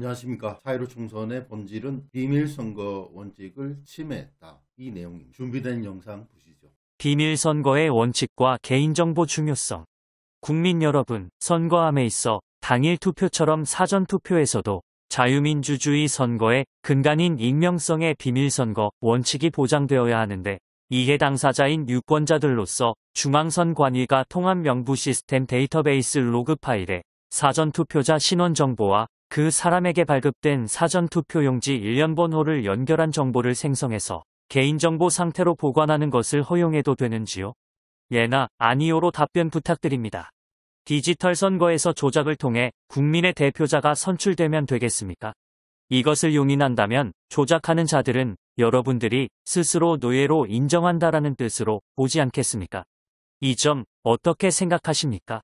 안녕하십니까. 4 1로 총선의 본질은 비밀선거 원칙을 침해했다. 이 내용입니다. 준비된 영상 보시죠. 비밀선거의 원칙과 개인정보 중요성. 국민 여러분, 선거함에 있어 당일 투표처럼 사전 투표에서도 자유민주주의 선거의 근간인 익명성의 비밀선거 원칙이 보장되어야 하는데 이해 당사자인 유권자들로서 중앙선관위가 통합 명부 시스템 데이터베이스 로그 파일에 사전투표자 신원정보와 그 사람에게 발급된 사전투표용지 1년번호를 연결한 정보를 생성해서 개인정보 상태로 보관하는 것을 허용해도 되는지요? 예나 아니오로 답변 부탁드립니다. 디지털 선거에서 조작을 통해 국민의 대표자가 선출되면 되겠습니까? 이것을 용인한다면 조작하는 자들은 여러분들이 스스로 노예로 인정한다라는 뜻으로 보지 않겠습니까? 이 점 어떻게 생각하십니까?